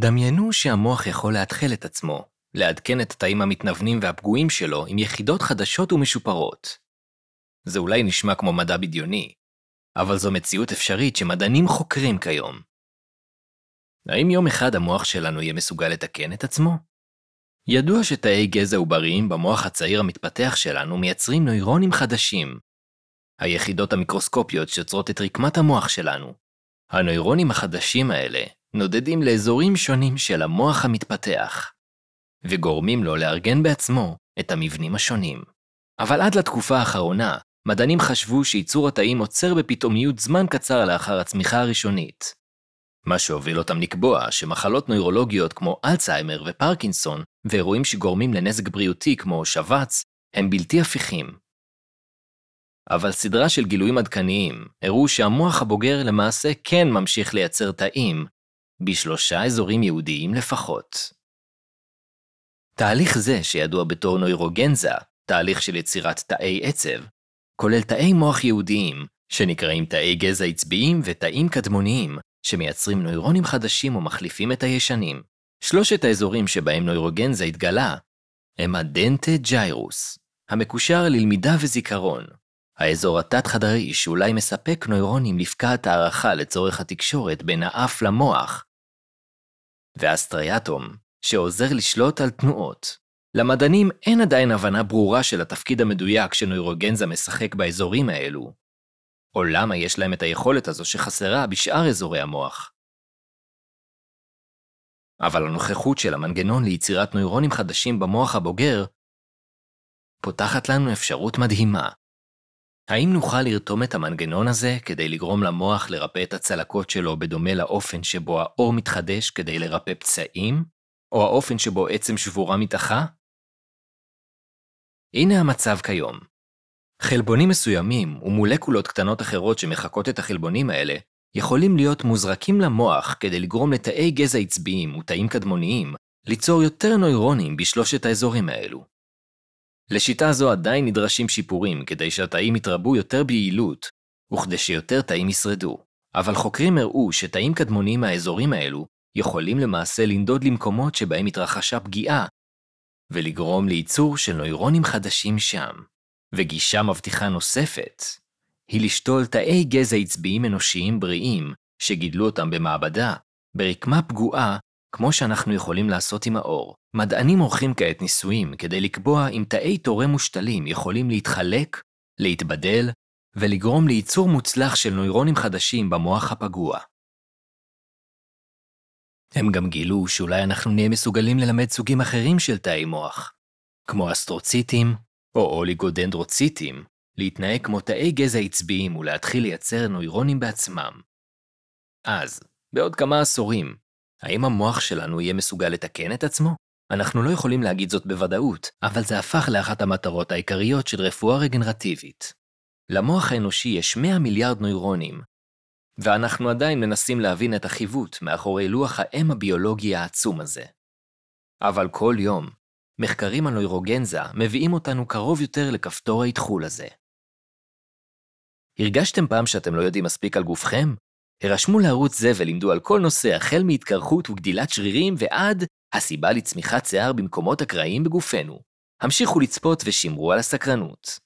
דמיינו שהמוח יכול לאתחל את עצמו, לעדכן את התאים המתנוונים והפגועים שלו עם יחידות חדשות ומשופרות. זה אולי נשמע כמו מדע בדיוני, אבל זו מציאות אפשרית שמדענים חוקרים כיום. האם יום אחד המוח שלנו יהיה מסוגל לתקן את עצמו? ידוע שתאי גזע עובריים במוח הצעיר המתפתח שלנו מייצרים נוירונים חדשים. היחידות המיקרוסקופיות שיוצרות את רקמת המוח שלנו. הנוירונים החדשים האלה נודדים לאזורים שונים של המוח המתפתח, וגורמים לו לארגן בעצמו את המבנים השונים. אבל עד לתקופה האחרונה, מדענים חשבו שייצור התאים עוצר בפתאומיות זמן קצר לאחר הצמיחה הראשונית. מה שהוביל אותם לקבוע שמחלות נוירולוגיות כמו אלצהיימר ופרקינסון, ואירועים שגורמים לנזק בריאותי כמו שבץ, הם בלתי הפיכים. אבל סדרה של גילויים עדכניים הראו שהמוח הבוגר למעשה כן ממשיך לייצר תאים בשלושה אזורים יהודיים לפחות. תהליך זה, שידוע בתור נוירוגנזה, תהליך של יצירת תאי עצב, כולל תאי מוח יהודיים, שנקראים תאי גזע עצביים ותאים קדמוניים, שמייצרים נוירונים חדשים ומחליפים את הישנים. שלושת האזורים שבהם נוירוגנזה התגלה הם הדנטה ג'יירוס, המקושר ללמידה וזיכרון. האזור התת-חדרי שאולי מספק נוירונים לפקעת הערכה לצורך התקשורת בין האף למוח, והסטריאטום, שעוזר לשלוט על תנועות. למדענים אין עדיין הבנה ברורה של התפקיד המדויק שנוירוגנזה משחק באזורים האלו, או למה יש להם את היכולת הזו שחסרה בשאר אזורי המוח. אבל הנוכחות של המנגנון ליצירת נוירונים חדשים במוח הבוגר פותחת לנו אפשרות מדהימה האם נוכל לרתום את המנגנון הזה כדי לגרום למוח לרפא את הצלקות שלו בדומה לאופן שבו האור מתחדש כדי לרפא פצעים, או האופן שבו עצם שבורה מתאחה? הנה המצב כיום. חלבונים מסוימים ומולקולות קטנות אחרות שמחקות את החלבונים האלה, יכולים להיות מוזרקים למוח כדי לגרום לתאי גזע עצביים ותאים קדמוניים ליצור יותר נוירונים בשלושת האזורים האלו. לשיטה זו עדיין נדרשים שיפורים כדי שהתאים יתרבו יותר ביעילות, וכדי שיותר תאים ישרדו. אבל חוקרים הראו שתאים קדמוניים מהאזורים האלו יכולים למעשה לנדוד למקומות שבהם התרחשה פגיעה, ולגרום לייצור של נוירונים חדשים שם. וגישה מבטיחה נוספת היא לשתול תאי גזע עצביים אנושיים בריאים, שגידלו אותם במעבדה, ברקמה פגועה כמו שאנחנו יכולים לעשות עם האור, מדענים עורכים כעת ניסויים כדי לקבוע אם תאי תורם מושתלים יכולים להתחלק, להתבדל ולגרום לייצור מוצלח של נוירונים חדשים במוח הפגוע. הם גם גילו שאולי אנחנו נהיה מסוגלים ללמד סוגים אחרים של תאי מוח, כמו אסטרוציטים או אוליגודנדרוציטים, להתנהג כמו תאי גזע עצביים ולהתחיל לייצר נוירונים בעצמם. אז, בעוד כמה עשורים, האם המוח שלנו יהיה מסוגל לתקן את עצמו? אנחנו לא יכולים להגיד זאת בוודאות, אבל זה הפך לאחת המטרות העיקריות של רפואה רגנרטיבית. למוח האנושי יש 100 מיליארד נוירונים, ואנחנו עדיין מנסים להבין את החיווט מאחורי לוח האם הביולוגי העצום הזה. אבל כל יום, מחקרים על נוירוגנזה מביאים אותנו קרוב יותר לכפתור האתחול הזה. הרגשתם פעם שאתם לא יודעים מספיק על גופכם? הרשמו לערוץ זה ולימדו על כל נושא החל מהתקרחות וגדילת שרירים ועד הסיבה לצמיחת שיער במקומות אקראיים בגופנו. המשיכו לצפות ושמרו על הסקרנות.